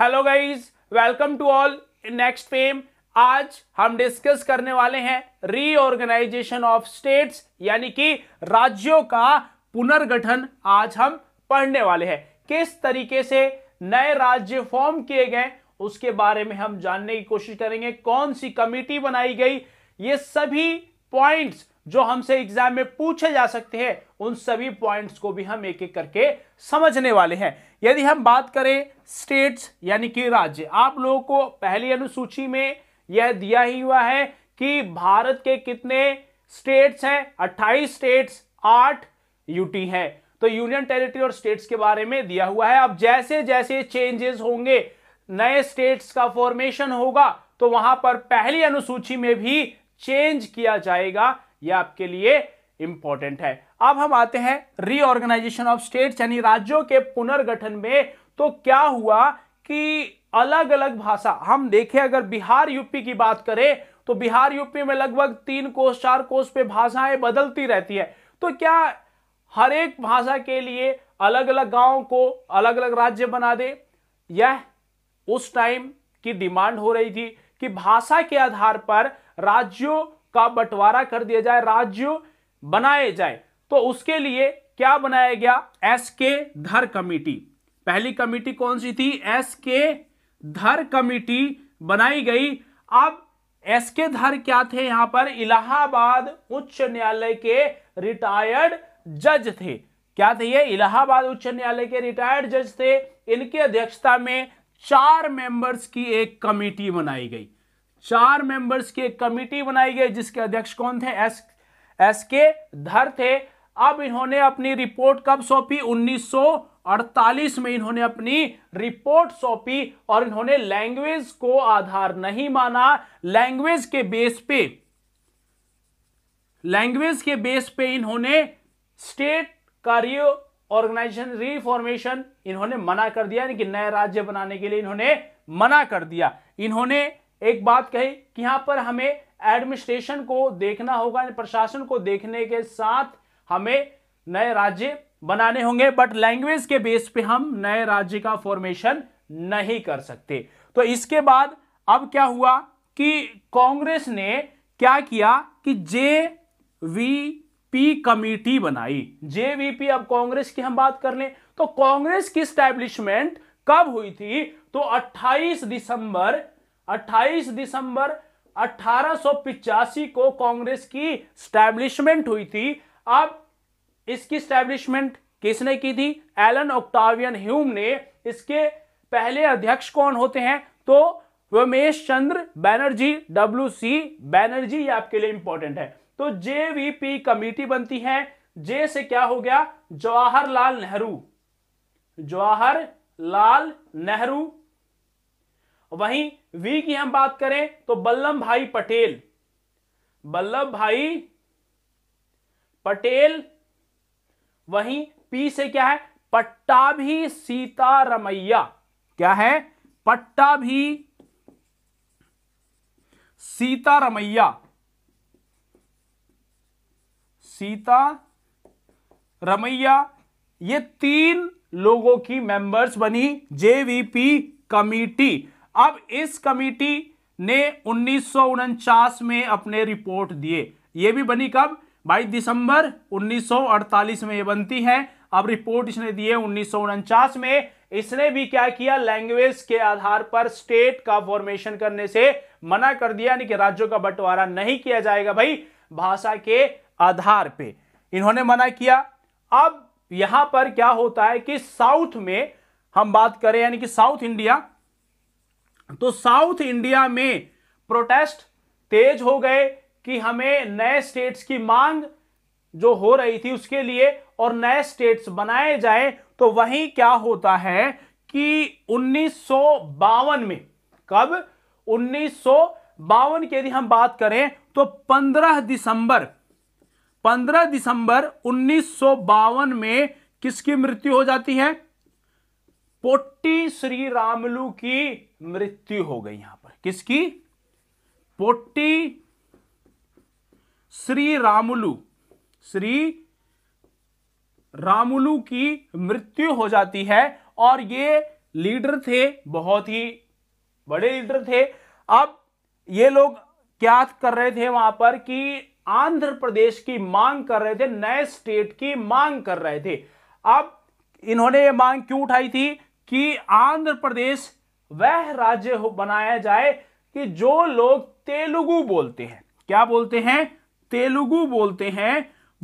hello guys welcome to all Next Fame आज हम discuss करने वाले हैं रीऑर्गेनाइजेशन ऑफ स्टेट्स यानी कि राज्यों का पुनर्गठन आज हम पढ़ने वाले हैं किस तरीके से नए राज्य फॉर्म किए गए उसके बारे में हम जानने की कोशिश करेंगे कौन सी कमिटी बनाई गई ये सभी पॉइंट्स जो हमसे एग्जाम में पूछे जा सकते हैं उन सभी पॉइंट्स को भी हम एक एक करके समझने वाले हैं यदि हम बात करें स्टेट्स यानी कि राज्य आप लोगों को पहली अनुसूची में यह दिया ही हुआ है कि भारत के कितने स्टेट्स हैं 28 स्टेट्स 8 यूटी हैं तो यूनियन टेरिटरी और स्टेट्स के बारे में दिया हुआ है अब जैसे जैसे चेंजेस होंगे नए स्टेट्स का फॉर्मेशन होगा तो वहां पर पहली अनुसूची में भी चेंज किया जाएगा ये आपके लिए इंपॉर्टेंट है अब हम आते हैं रीऑर्गेनाइजेशन ऑफ स्टेट्स यानी राज्यों के पुनर्गठन में तो क्या हुआ कि अलग अलग भाषा हम देखें अगर बिहार यूपी की बात करें तो बिहार यूपी में लगभग तीन कोस चार कोस पे भाषाएं बदलती रहती है तो क्या हर एक भाषा के लिए अलग अलग गांव को अलग अलग राज्य बना दे यह उस टाइम की डिमांड हो रही थी कि भाषा के आधार पर राज्यों का बंटवारा कर दिया जाए राज्य बनाए जाए तो उसके लिए क्या बनाया गया एस के धर कमेटी पहली कमेटी कौन सी थी एस के धर कमेटी बनाई गई अब एस के धर क्या थे यहां पर इलाहाबाद उच्च न्यायालय के रिटायर्ड जज थे क्या थे ये इलाहाबाद उच्च न्यायालय के रिटायर्ड जज थे इनकी अध्यक्षता में चार मेंबर्स की एक कमेटी बनाई गई चार मेंबर्स की कमिटी बनाई गई जिसके अध्यक्ष कौन थे एस एस के धर थे अब इन्होंने अपनी रिपोर्ट कब सौंपी 1948 में इन्होंने अपनी रिपोर्ट सौंपी और इन्होंने लैंग्वेज को आधार नहीं माना लैंग्वेज के बेस पे लैंग्वेज के बेस पे इन्होंने स्टेट कार्य ऑर्गेनाइजेशन रिफॉर्मेशन इन्होंने मना कर दिया यानी कि नए राज्य बनाने के लिए इन्होंने मना कर दिया इन्होंने एक बात कही कि यहां पर हमें एडमिनिस्ट्रेशन को देखना होगा प्रशासन को देखने के साथ हमें नए राज्य बनाने होंगे बट लैंग्वेज के बेस पे हम नए राज्य का फॉर्मेशन नहीं कर सकते तो इसके बाद अब क्या हुआ कि कांग्रेस ने क्या किया कि जे वी पी कमेटी बनाई जेवीपी अब कांग्रेस की हम बात कर लें तो कांग्रेस की स्टैब्लिशमेंट कब हुई थी तो 28 दिसंबर 28 दिसंबर अठारह को कांग्रेस की स्टैब्लिशमेंट हुई थी अब इसकी स्टैब्लिशमेंट किसने की थी एलन ओक्टावियन ह्यूम ने इसके पहले अध्यक्ष कौन होते हैं तो रमेश चंद्र बैनर्जी डब्ल्यू सी बैनर्जी आपके लिए इंपॉर्टेंट है तो जेवीपी कमेटी बनती है जे से क्या हो गया जवाहरलाल नेहरू जवाहर लाल नेहरू वहीं वी की हम बात करें तो बल्लभ भाई पटेल बल्लभ भाई पटेल वहीं पी से क्या है पट्टा भी सीता रमैया क्या है पट्टा भी सीता रमैया ये तीन लोगों की मेंबर्स बनी जेवीपी कमेटी अब इस कमिटी ने उन्नीस में अपने रिपोर्ट दिए ये भी बनी कब बाईस दिसंबर 1948 में ये बनती है अब रिपोर्ट इसने दिए उन्नीस में इसने भी क्या किया लैंग्वेज के आधार पर स्टेट का फॉर्मेशन करने से मना कर दिया यानी कि राज्यों का बंटवारा नहीं किया जाएगा भाई भाषा के आधार पे इन्होंने मना किया अब यहां पर क्या होता है कि साउथ में हम बात करें यानी कि साउथ इंडिया तो साउथ इंडिया में प्रोटेस्ट तेज हो गए कि हमें नए स्टेट्स की मांग जो हो रही थी उसके लिए और नए स्टेट्स बनाए जाए तो वहीं क्या होता है कि उन्नीस में कब उन्नीस की यदि हम बात करें तो 15 दिसंबर 15 दिसंबर उन्नीस में किसकी मृत्यु हो जाती है पोट्टी श्री रामलू की मृत्यु हो गई यहां पर किसकी पोट्टी श्री रामलू श्री रामुलू की मृत्यु हो जाती है और ये लीडर थे बहुत ही बड़े लीडर थे अब ये लोग क्या कर रहे थे वहां पर कि आंध्र प्रदेश की मांग कर रहे थे नए स्टेट की मांग कर रहे थे अब इन्होंने ये मांग क्यों उठाई थी कि आंध्र प्रदेश वह राज्य बनाया जाए कि जो लोग तेलुगु बोलते हैं क्या बोलते हैं तेलुगु बोलते हैं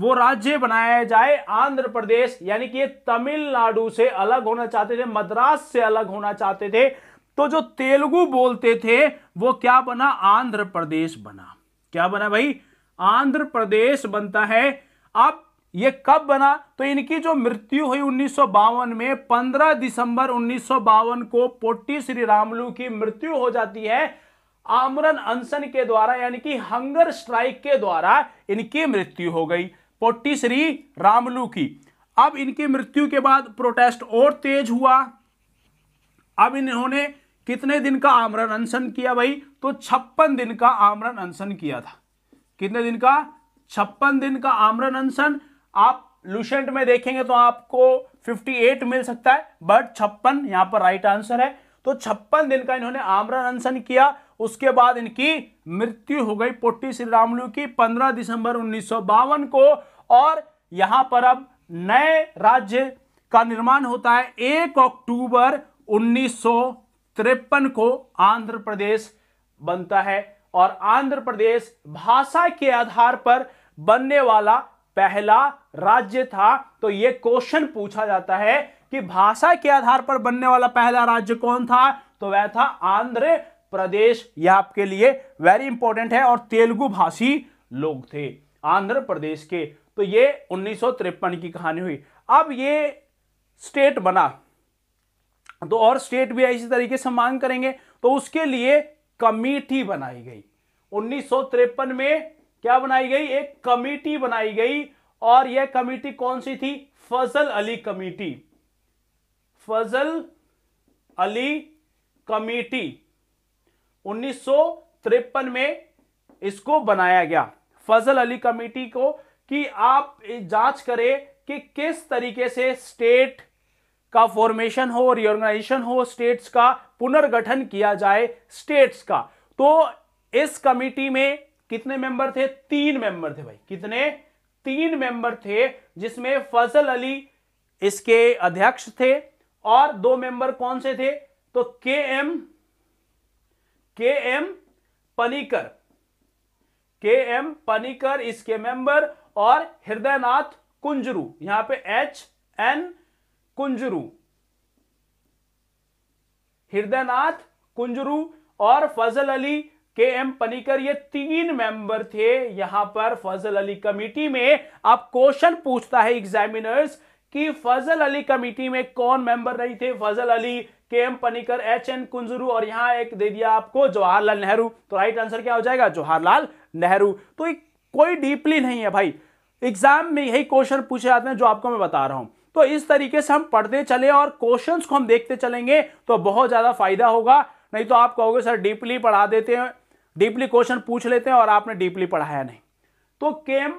वो राज्य बनाया जाए आंध्र प्रदेश यानी कि तमिलनाडु से अलग होना चाहते थे मद्रास से अलग होना चाहते थे तो जो तेलुगु बोलते थे वो क्या बना आंध्र प्रदेश बना क्या बना भाई आंध्र प्रदेश बनता है अब ये कब बना तो इनकी जो मृत्यु हुई उन्नीस में 15 दिसंबर उन्नीस को पोटी श्री रामलू की मृत्यु हो जाती है आमरन अनशन के द्वारा यानी कि हंगर स्ट्राइक के द्वारा इनकी मृत्यु हो गई पोटी श्री रामलू की अब इनकी मृत्यु के बाद प्रोटेस्ट और तेज हुआ अब इन्होंने कितने दिन का आमरण अनशन किया भाई तो छप्पन दिन का आमरण अनशन किया था कितने दिन का छप्पन दिन का आमरण अनशन आप लुशेंट में देखेंगे तो आपको 58 मिल सकता है बट छप्पन यहां पर राइट आंसर है तो छप्पन दिन का इन्होंने आमरण अनशन किया उसके बाद इनकी मृत्यु हो गई पोटी श्री रामलू की 15 दिसंबर उन्नीस को और यहां पर अब नए राज्य का निर्माण होता है एक अक्टूबर उन्नीस को आंध्र प्रदेश बनता है और आंध्र प्रदेश भाषा के आधार पर बनने वाला पहला राज्य था तो यह क्वेश्चन पूछा जाता है कि भाषा के आधार पर बनने वाला पहला राज्य कौन था तो वह था आंध्र प्रदेश यह आपके लिए वेरी इंपॉर्टेंट है और तेलुगु भाषी लोग थे आंध्र प्रदेश के तो ये उन्नीस की कहानी हुई अब ये स्टेट बना तो और स्टेट भी इसी तरीके से मांग करेंगे तो उसके लिए कमेटी बनाई गई उन्नीस में क्या बनाई गई एक कमेटी बनाई गई और यह कमेटी कौन सी थी फजल अली कमेटी फजल अली कमेटी उन्नीस में इसको बनाया गया फजल अली कमेटी को कि आप जांच करें कि किस तरीके से स्टेट का फॉर्मेशन हो रिओर्गनाइजेशन हो स्टेट्स का पुनर्गठन किया जाए स्टेट्स का तो इस कमेटी में कितने मेंबर थे तीन मेंबर थे भाई कितने तीन मेंबर थे जिसमें फजल अली इसके अध्यक्ष थे और दो मेंबर कौन से थे तो के एम के एम पनीकर के एम पनीकर इसके मेंबर और हृदयनाथ कुंजरू यहां पे एच एन कुंजरू हृदयनाथ कुंजरू और फजल अली के एम पनीकर ये तीन मेंबर थे यहां पर फजल अली कमेटी में अब क्वेश्चन पूछता है एग्जामिनर्स कि फजल अली कमेटी में कौन मेंबर रही थे Fazal Ali K M Panikkar H N Kunzru और यहां एक दे दिया आपको जवाहरलाल नेहरू तो राइट आंसर क्या हो जाएगा जवाहरलाल नेहरू तो कोई डीपली नहीं है भाई एग्जाम में यही क्वेश्चन पूछे जाते हैं जो आपको मैं बता रहा हूं तो इस तरीके से हम पढ़ते चले और क्वेश्चंस को हम देखते चलेंगे तो बहुत ज्यादा फायदा होगा नहीं तो आप कहोगे सर डीपली पढ़ा देते हैं डीपली क्वेश्चन पूछ लेते हैं और आपने डीपली पढ़ाया नहीं तो केम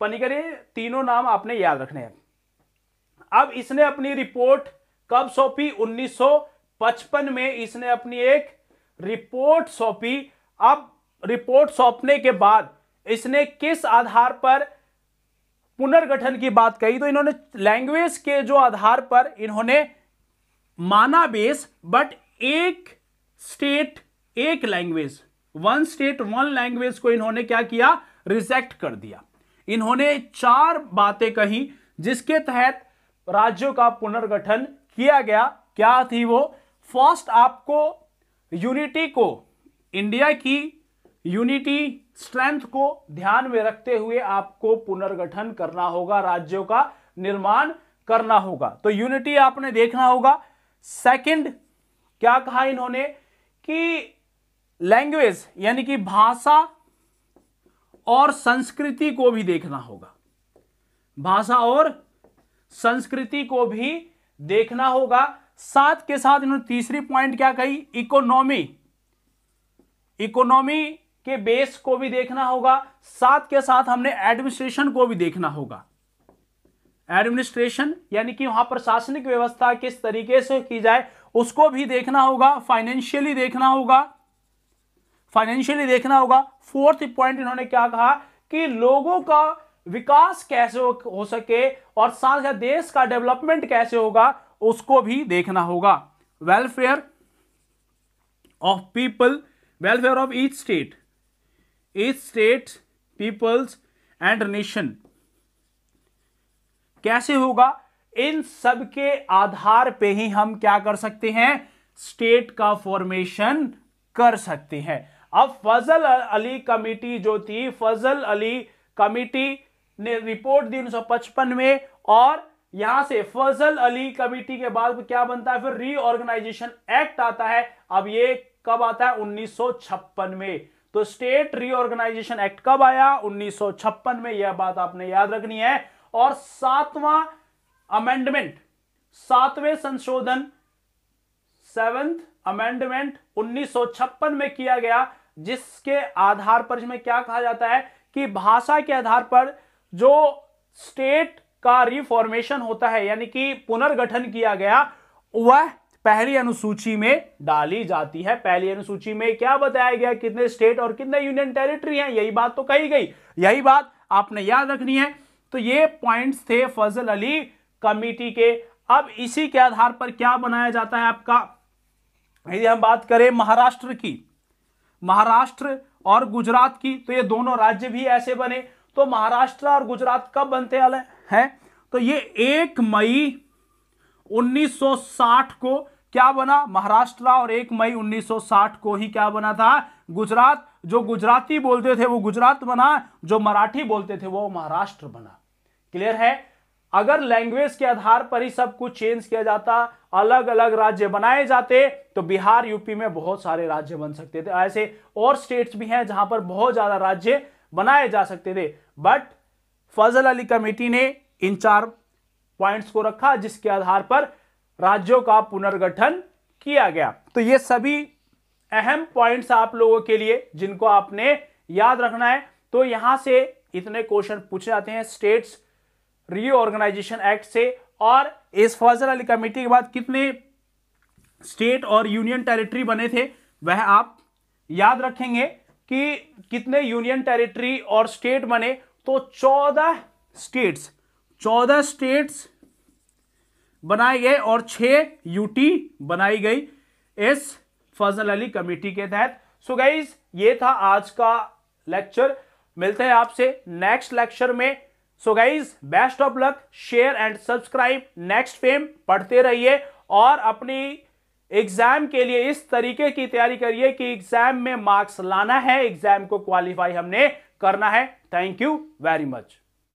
पनिकर तीनों नाम आपने याद रखने हैं अब इसने अपनी रिपोर्ट कब सौंपी 1955 में इसने अपनी एक रिपोर्ट सौंपी अब रिपोर्ट सौंपने के बाद इसने किस आधार पर पुनर्गठन की बात कही तो इन्होंने लैंग्वेज के जो आधार पर इन्होंने माना बेस बट एक स्टेट एक language one state one language को इन्होंने क्या किया रिजेक्ट कर दिया इन्होंने चार बातें कही जिसके तहत राज्यों का पुनर्गठन किया गया क्या थी वो फर्स्ट आपको यूनिटी को इंडिया की यूनिटी स्ट्रेंथ को ध्यान में रखते हुए आपको पुनर्गठन करना होगा राज्यों का निर्माण करना होगा तो यूनिटी आपने देखना होगा सेकंड क्या कहा इन्होंने कि लैंग्वेज यानी कि भाषा और संस्कृति को भी देखना होगा भाषा और संस्कृति को भी देखना होगा साथ के साथ इन्होंने तीसरी पॉइंट क्या कही इकोनॉमी इकोनॉमी के बेस को भी देखना होगा साथ के साथ हमने एडमिनिस्ट्रेशन को भी देखना होगा एडमिनिस्ट्रेशन यानी कि वहां प्रशासनिक व्यवस्था किस तरीके से की जाए उसको भी देखना होगा फाइनेंशियली देखना होगा फाइनेंशियली देखना होगा फोर्थ पॉइंट इन्होंने क्या कहा कि लोगों का विकास कैसे हो सके और साथ साथ देश का डेवलपमेंट कैसे होगा उसको भी देखना होगा welfare of people welfare of each state each state peoples and nation कैसे होगा इन सब के आधार पे ही हम क्या कर सकते हैं स्टेट का फॉर्मेशन कर सकते हैं अब फजल अली कमेटी जो थी फजल अली कमेटी ने रिपोर्ट दी उन्नीस में और यहां से फजल अली कमेटी के बाद क्या बनता है फिर रीऑर्गेनाइजेशन एक्ट आता है अब ये कब आता है 1956 में तो स्टेट रीऑर्गेनाइजेशन एक्ट कब आया 1956 में यह बात आपने याद रखनी है और सातवां अमेंडमेंट सातवें संशोधन सेवेंथ अमेंडमेंट 1956 में किया गया जिसके आधार पर इसमें क्या कहा जाता है कि भाषा के आधार पर जो स्टेट का रिफॉर्मेशन होता है यानी कि पुनर्गठन किया गया वह पहली अनुसूची में डाली जाती है पहली अनुसूची में क्या बताया गया कितने स्टेट और कितने यूनियन टेरिटरी हैं यही बात तो कही गई यही बात आपने याद रखनी है तो ये पॉइंट्स थे फजल अली कमेटी के अब इसी के आधार पर क्या बनाया जाता है आपका यदि हम बात करें महाराष्ट्र की महाराष्ट्र और गुजरात की तो ये दोनों राज्य भी ऐसे बने तो महाराष्ट्र और गुजरात कब बनते वाले हैं तो ये एक मई 1960 को क्या बना महाराष्ट्र और एक मई 1960 को ही क्या बना था गुजरात जो गुजराती बोलते थे वो गुजरात बना जो मराठी बोलते थे वो महाराष्ट्र बना क्लियर है अगर लैंग्वेज के आधार पर ही सब कुछ चेंज किया जाता अलग अलग राज्य बनाए जाते तो बिहार यूपी में बहुत सारे राज्य बन सकते थे ऐसे और स्टेट्स भी हैं जहां पर बहुत ज्यादा राज्य बनाए जा सकते थे बट फजल अली कमेटी ने इन चार पॉइंट्स को रखा जिसके आधार पर राज्यों का पुनर्गठन किया गया तो ये सभी अहम पॉइंट्स आप लोगों के लिए जिनको आपने याद रखना है तो यहां से इतने क्वेश्चन पूछे जाते हैं स्टेट्स रीऑर्गेनाइजेशन एक्ट से और इस फौजर अली कमेटी के बाद कितने स्टेट और यूनियन टेरिटरी बने थे वह आप याद रखेंगे कि कितने यूनियन टेरिटरी और स्टेट बने तो चौदह स्टेट्स चौदह स्टेट्स बनाए गए और छह यूटी बनाई गई इस फजल अली कमेटी के तहत सो गाइज ये था आज का लेक्चर मिलते हैं आपसे नेक्स्ट लेक्चर में so guys best of luck share and subscribe Next Fame पढ़ते रहिए और अपनी एग्जाम के लिए इस तरीके की तैयारी करिए कि एग्जाम में मार्क्स लाना है एग्जाम को क्वालिफाई हमने करना है थैंक यू वेरी मच